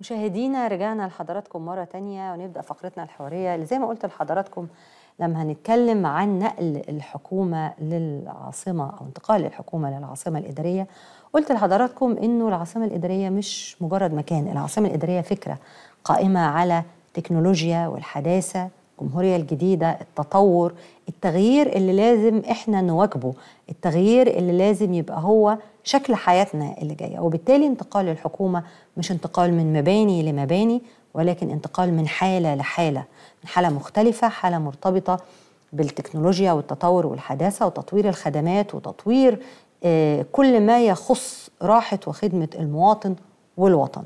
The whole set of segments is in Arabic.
مشاهدينا رجعنا لحضراتكم مرة تانية ونبدأ فقرتنا الحوارية اللي زي ما قلت لحضراتكم لما هنتكلم عن نقل الحكومة للعاصمة أو انتقال الحكومة للعاصمة الإدارية قلت لحضراتكم إنه العاصمة الإدارية مش مجرد مكان العاصمة الإدارية فكرة قائمة على التكنولوجيا والحداثة الجمهورية الجديدة التطور التغيير اللي لازم إحنا نواكبه التغيير اللي لازم يبقى هو شكل حياتنا اللي جاية وبالتالي انتقال الحكومة مش انتقال من مباني لمباني ولكن انتقال من حالة لحالة من حالة مختلفة حالة مرتبطة بالتكنولوجيا والتطور والحداثة وتطوير الخدمات وتطوير آه، كل ما يخص راحة وخدمة المواطن والوطن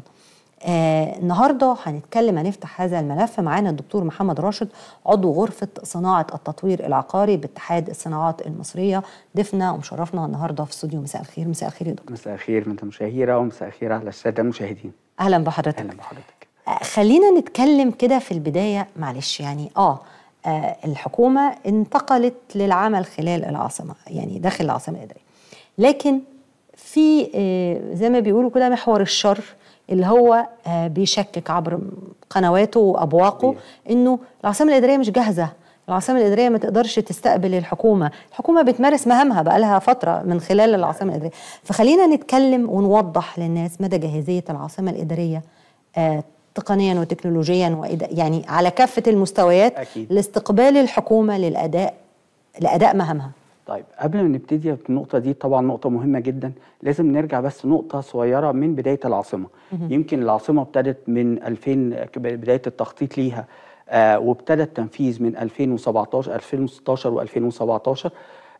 آه النهارده هنتكلم هنفتح هذا الملف معانا الدكتور محمد راشد عضو غرفه صناعه التطوير العقاري باتحاد الصناعات المصريه ضيفنا ومشرفنا النهارده في استوديو مساء الخير مساء الخير يا دكتور مساء الخير من مشاهيره ومساء الخير على الساده المشاهدين اهلا بحضرتك اهلا بحضرتك آه خلينا نتكلم كده في البدايه معلش يعني اه, آه، الحكومه انتقلت للعمل خلال العاصمه يعني داخل العاصمه الاداريه لكن في آه، زي ما بيقولوا كده محور الشر اللي هو آه، بيشكك عبر قنواته وابواقه انه العاصمه الاداريه مش جاهزه العاصمه الاداريه ما تقدرش تستقبل الحكومه الحكومه بتمارس مهامها بقالها فتره من خلال العاصمه الاداريه فخلينا نتكلم ونوضح للناس مدى جاهزيه العاصمه الاداريه آه، تقنيا وتكنولوجيا وإد... يعني على كافه المستويات أكيد. لاستقبال الحكومه للاداء لاداء مهامها طيب قبل ما نبتدي في النقطة دي طبعا نقطة مهمة جدا لازم نرجع بس نقطة صغيرة من بداية العاصمة يمكن العاصمة ابتدت من 2000 بداية التخطيط ليها آه وابتدى التنفيذ من 2017 2016 و2017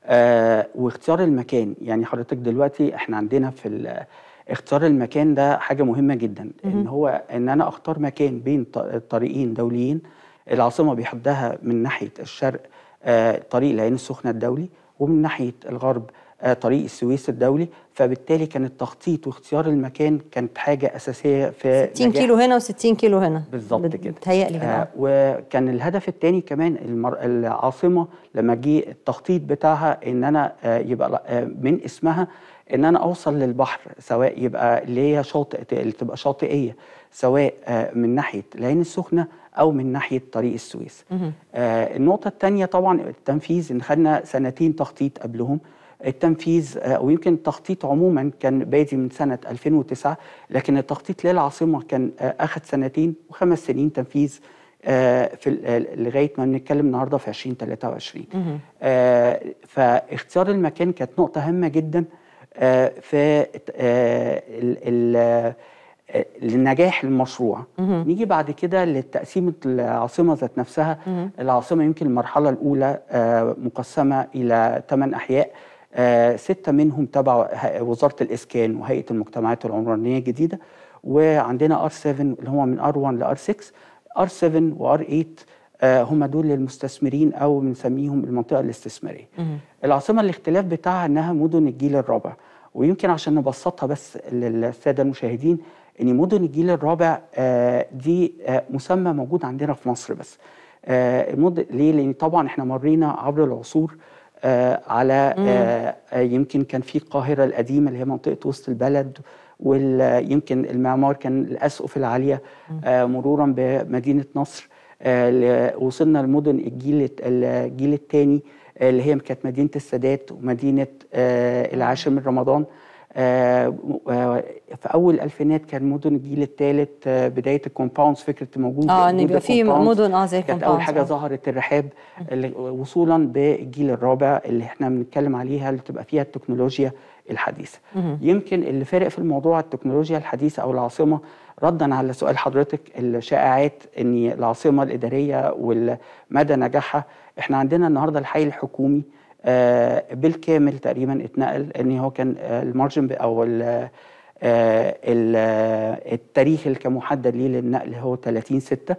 آه واختيار المكان يعني حضرتك دلوقتي احنا عندنا في اختيار المكان ده حاجة مهمة جدا ان هو ان انا اختار مكان بين طريقين دوليين العاصمة بيحدها من ناحية الشرق آه، طريق العين السخنة الدولي ومن ناحيه الغرب آه، طريق السويس الدولي فبالتالي كان التخطيط واختيار المكان كانت حاجه اساسيه في 60 كيلو هنا و60 كيلو هنا بالظبط كده كده آه وكان الهدف الثاني كمان المر... العاصمه لما جه التخطيط بتاعها ان انا آه يبقى آه من اسمها ان انا اوصل للبحر سواء يبقى اللي هي شاطئ اللي تبقى شاطئيه سواء آه، من ناحيه العين السخنه او من ناحيه طريق السويس. آه النقطه الثانيه طبعا التنفيذ ان خدنا سنتين تخطيط قبلهم التنفيذ او آه، يمكن التخطيط عموما كان بادي من سنه 2009 لكن التخطيط للعاصمه كان آه، اخذ سنتين وخمس سنين تنفيذ في لغايه ما بنتكلم النهارده في 2023 آه فاختيار المكان كانت نقطه هامه جدا آه، في آه، آه، لنجاح المشروع مم. نيجي بعد كده لتقسيم العاصمة ذات نفسها مم. العاصمة يمكن المرحلة الأولى مقسمة إلى ثمان أحياء ستة منهم تبع وزارة الإسكان وهيئة المجتمعات العمرانية الجديدة وعندنا ار 7 اللي هو من ار 1 لار 6 ار 7 وار 8 آه، هم دول المستثمرين او بنسميهم المنطقه الاستثماريه. العاصمه الاختلاف بتاعها انها مدن الجيل الرابع ويمكن عشان نبسطها بس للساده المشاهدين ان مدن الجيل الرابع آه، دي آه، مسمى موجود عندنا في مصر بس. ليه؟ لان طبعا احنا مرينا عبر العصور على يمكن كان في القاهره القديمه اللي هي منطقه وسط البلد ويمكن المعمار كان الاسقف العاليه مرورا بمدينه نصر آه، وصلنا لمدن الجيل الجيل الثاني آه، اللي هي كانت مدينه السادات ومدينه آه، العاشر من رمضان في اول الالفينات كان مدن الجيل الثالث بدايه الكومباوندز فكره موجود اه ان يبقى في مدن اه زي كانت اول حاجه ظهرت الرحاب وصولا بالجيل الرابع اللي احنا بنتكلم عليها اللي تبقى فيها التكنولوجيا الحديثه يمكن اللي فارق في الموضوع التكنولوجيا الحديثه او العاصمه ردا على سؤال حضرتك الشائعات ان العاصمه الاداريه ومدى نجاحها احنا عندنا النهارده الحي الحكومي آه، بالكامل تقريبا اتنقل ان هو كان آه، المارجن او آه، التاريخ اللي كان محدد ليه للنقل هو 30 6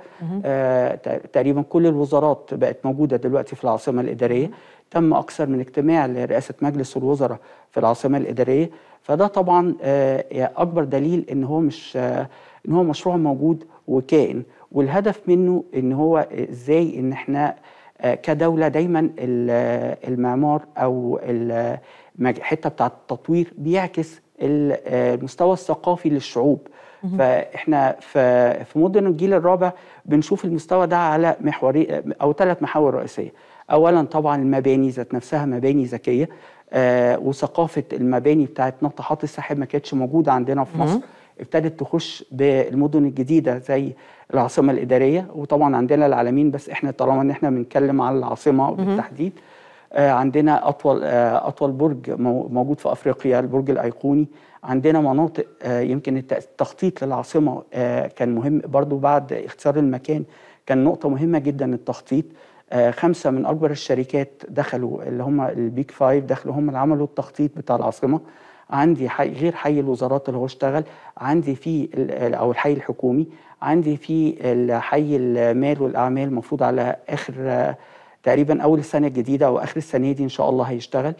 تقريبا كل الوزارات بقت موجوده دلوقتي في العاصمه الاداريه تم أكثر من اجتماع لرئاسة مجلس الوزراء في العاصمة الإدارية فده طبعا آه، أكبر دليل إن هو مش آه، إن هو مشروع موجود وكائن والهدف منه إن هو إزاي إن إحنا آه، كدولة دايما المعمار أو الحتة بتاعة التطوير بيعكس المستوى الثقافي للشعوب فاحنا في مدن الجيل الرابع بنشوف المستوى ده على محوري او ثلاث محاور رئيسيه اولا طبعا المباني ذات نفسها مباني ذكيه آه وثقافه المباني بتاعت ناطحات السحاب ما كانتش موجوده عندنا في مصر ابتدت تخش بالمدن الجديده زي العاصمه الاداريه وطبعا عندنا العالمين بس احنا طالما ان احنا بنتكلم على العاصمه بالتحديد آه، عندنا اطول آه، اطول برج موجود في افريقيا البرج الايقوني عندنا مناطق آه، يمكن التخطيط للعاصمه كان مهم برضو بعد اختيار المكان كان نقطه مهمه جدا التخطيط خمسه من اكبر الشركات دخلوا اللي هم البيك فايف دخلوا هم اللي عملوا التخطيط بتاع العاصمه عندي حي غير حي الوزارات اللي هو اشتغل عندي في او الحي الحكومي عندي في الحي المال والاعمال المفروض على اخر تقريبا اول السنه الجديده او اخر السنه دي ان شاء الله هيشتغل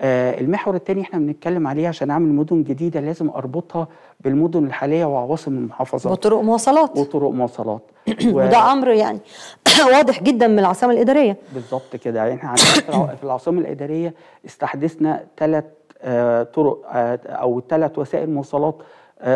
آه، المحور الثاني احنا بنتكلم عليه عشان اعمل مدن جديده لازم اربطها بالمدن الحاليه وعواصم المحافظات وطرق مواصلات وطرق مواصلات و... وده امر يعني واضح جدا من العاصمه الاداريه بالظبط كده يعني احنا في العاصمه الاداريه استحدثنا ثلاث آه، طرق آه، او ثلاث وسائل مواصلات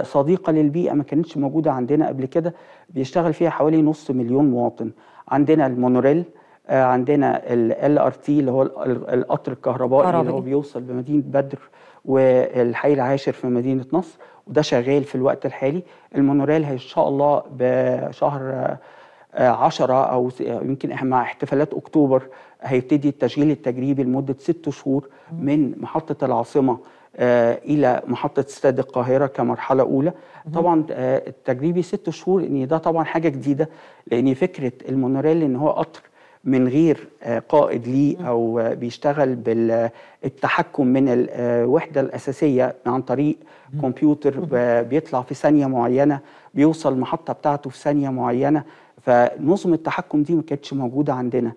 صديقه للبيئه ما كانتش موجوده عندنا قبل كده بيشتغل فيها حوالي نص مليون مواطن عندنا المونوريل آه، عندنا ال ار تي اللي هو القطر الكهربائي عربي. اللي هو بيوصل بمدينه بدر والحي العاشر في مدينه نصر وده شغال في الوقت الحالي المونوريل ان شاء الله بشهر آه، عشرة أو آه، يمكن مع احتفالات أكتوبر هيبتدي التشغيل التجريبي لمدة ست شهور من محطة العاصمة إلى محطة استاد القاهرة كمرحلة أولى طبعا التجريبي ست شهور إن ده طبعا حاجة جديدة لأن فكرة المونوريل إن هو قطر من غير آه، قائد ليه او بيشتغل بالتحكم آه، من الوحده آه، الاساسيه عن طريق كمبيوتر بيطلع في ثانيه معينه بيوصل المحطه بتاعته في ثانيه معينه فنظم التحكم دي ما كانتش موجوده عندنا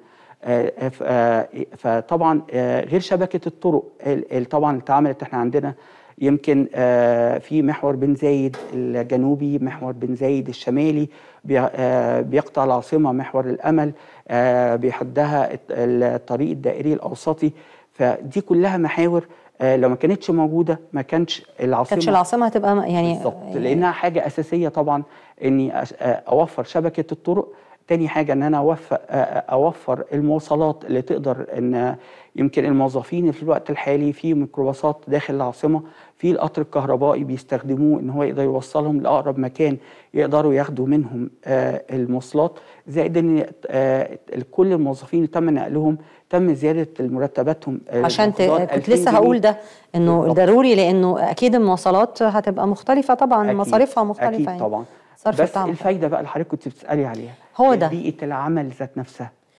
فطبعا غير شبكه الطرق طبعا اتعملت احنا عندنا يمكن في محور بن زايد الجنوبي محور بن زايد الشمالي بيقطع العاصمه محور الامل آه، بيحدها الطريق الدائري الاوسطي فدي كلها محاور آه، لو ما كانتش موجوده ما كانش العاصمه كانتش العاصمه هتبقى يعني بالظبط يعني لانها حاجه اساسيه طبعا اني آه، اوفر شبكه الطرق تاني حاجه ان انا اوفر اوفر المواصلات اللي تقدر ان يمكن الموظفين في الوقت الحالي في ميكروباصات داخل العاصمه في القطر الكهربائي بيستخدموه ان هو يقدر يوصلهم لاقرب مكان يقدروا ياخدوا منهم المواصلات زائد ان كل الموظفين اللي تم نقلهم تم زياده مرتباتهم عشان كنت لسه هقول ده انه ضروري لانه اكيد المواصلات هتبقى مختلفه طبعا مصاريفها مختلفه أكيد يعني. طبعا بس الفايده بقى اللي حضرتك كنت بتسالي عليها هو ده بيئه العمل ذات نفسها